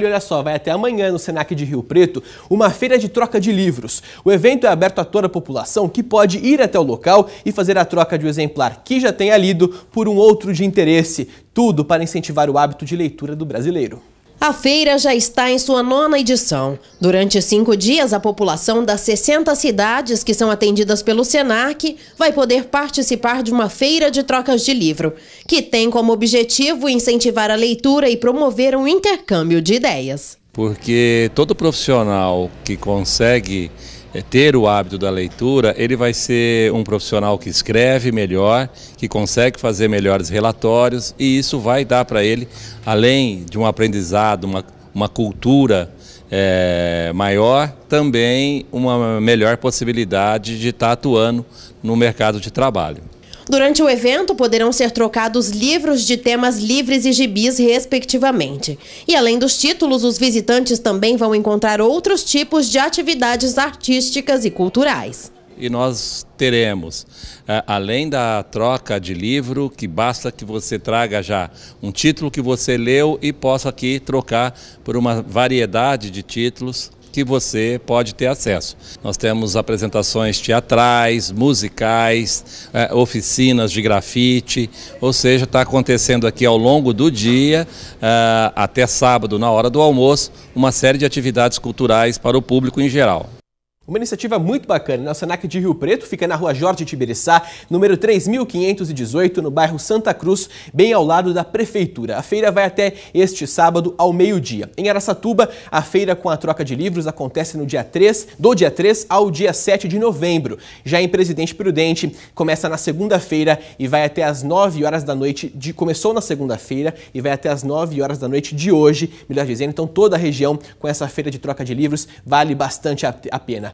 E olha só, vai até amanhã no Senac de Rio Preto uma feira de troca de livros. O evento é aberto a toda a população que pode ir até o local e fazer a troca de um exemplar que já tenha lido por um outro de interesse. Tudo para incentivar o hábito de leitura do brasileiro. A feira já está em sua nona edição. Durante cinco dias, a população das 60 cidades que são atendidas pelo SENAC vai poder participar de uma feira de trocas de livro, que tem como objetivo incentivar a leitura e promover um intercâmbio de ideias. Porque todo profissional que consegue é, ter o hábito da leitura, ele vai ser um profissional que escreve melhor, que consegue fazer melhores relatórios e isso vai dar para ele, além de um aprendizado, uma, uma cultura é, maior, também uma melhor possibilidade de estar tá atuando no mercado de trabalho. Durante o evento, poderão ser trocados livros de temas livres e gibis, respectivamente. E além dos títulos, os visitantes também vão encontrar outros tipos de atividades artísticas e culturais e nós teremos, é, além da troca de livro, que basta que você traga já um título que você leu e possa aqui trocar por uma variedade de títulos que você pode ter acesso. Nós temos apresentações teatrais, musicais, é, oficinas de grafite, ou seja, está acontecendo aqui ao longo do dia, é, até sábado, na hora do almoço, uma série de atividades culturais para o público em geral. Uma iniciativa muito bacana. O Senac de Rio Preto, fica na rua Jorge Tibiriçá, número 3518, no bairro Santa Cruz, bem ao lado da Prefeitura. A feira vai até este sábado, ao meio-dia. Em Aracatuba, a feira com a troca de livros acontece no dia 3, do dia 3 ao dia 7 de novembro. Já em Presidente Prudente, começa na segunda-feira e vai até as 9 horas da noite de. Começou na segunda-feira e vai até as 9 horas da noite de hoje, melhor dizendo. Então, toda a região com essa feira de troca de livros vale bastante a pena.